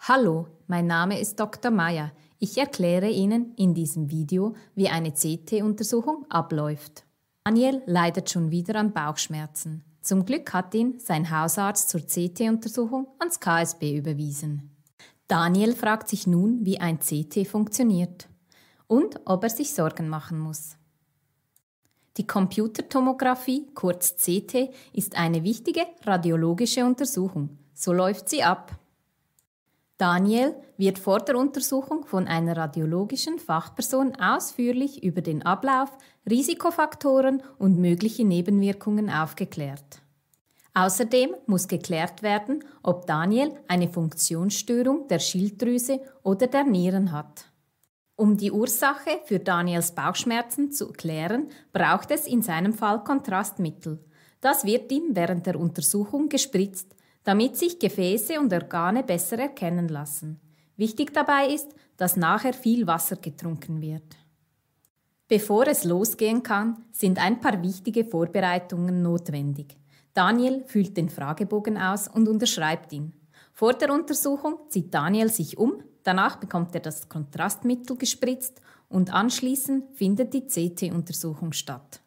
Hallo, mein Name ist Dr. Meyer. Ich erkläre Ihnen in diesem Video, wie eine CT-Untersuchung abläuft. Daniel leidet schon wieder an Bauchschmerzen. Zum Glück hat ihn sein Hausarzt zur CT-Untersuchung ans KSB überwiesen. Daniel fragt sich nun, wie ein CT funktioniert und ob er sich Sorgen machen muss. Die Computertomographie, kurz CT, ist eine wichtige radiologische Untersuchung. So läuft sie ab. Daniel wird vor der Untersuchung von einer radiologischen Fachperson ausführlich über den Ablauf, Risikofaktoren und mögliche Nebenwirkungen aufgeklärt. Außerdem muss geklärt werden, ob Daniel eine Funktionsstörung der Schilddrüse oder der Nieren hat. Um die Ursache für Daniels Bauchschmerzen zu klären, braucht es in seinem Fall Kontrastmittel. Das wird ihm während der Untersuchung gespritzt, damit sich Gefäße und Organe besser erkennen lassen. Wichtig dabei ist, dass nachher viel Wasser getrunken wird. Bevor es losgehen kann, sind ein paar wichtige Vorbereitungen notwendig. Daniel füllt den Fragebogen aus und unterschreibt ihn. Vor der Untersuchung zieht Daniel sich um, danach bekommt er das Kontrastmittel gespritzt und anschließend findet die CT-Untersuchung statt.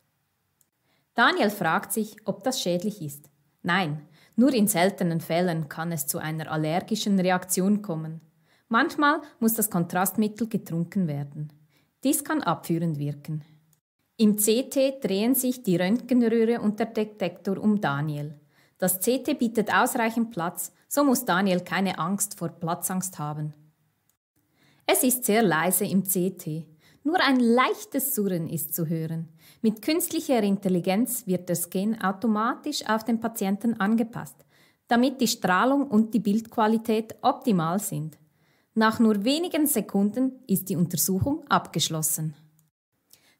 Daniel fragt sich, ob das schädlich ist. Nein, nur in seltenen Fällen kann es zu einer allergischen Reaktion kommen. Manchmal muss das Kontrastmittel getrunken werden. Dies kann abführend wirken. Im CT drehen sich die Röntgenröhre und der Detektor um Daniel. Das CT bietet ausreichend Platz, so muss Daniel keine Angst vor Platzangst haben. Es ist sehr leise im CT. Nur ein leichtes Surren ist zu hören. Mit künstlicher Intelligenz wird das Gen automatisch auf den Patienten angepasst, damit die Strahlung und die Bildqualität optimal sind. Nach nur wenigen Sekunden ist die Untersuchung abgeschlossen.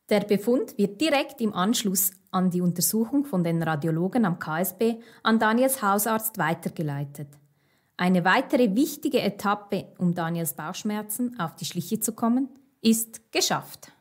Der Befund wird direkt im Anschluss an die Untersuchung von den Radiologen am KSB an Daniels Hausarzt weitergeleitet. Eine weitere wichtige Etappe, um Daniels Bauchschmerzen auf die Schliche zu kommen, ist geschafft.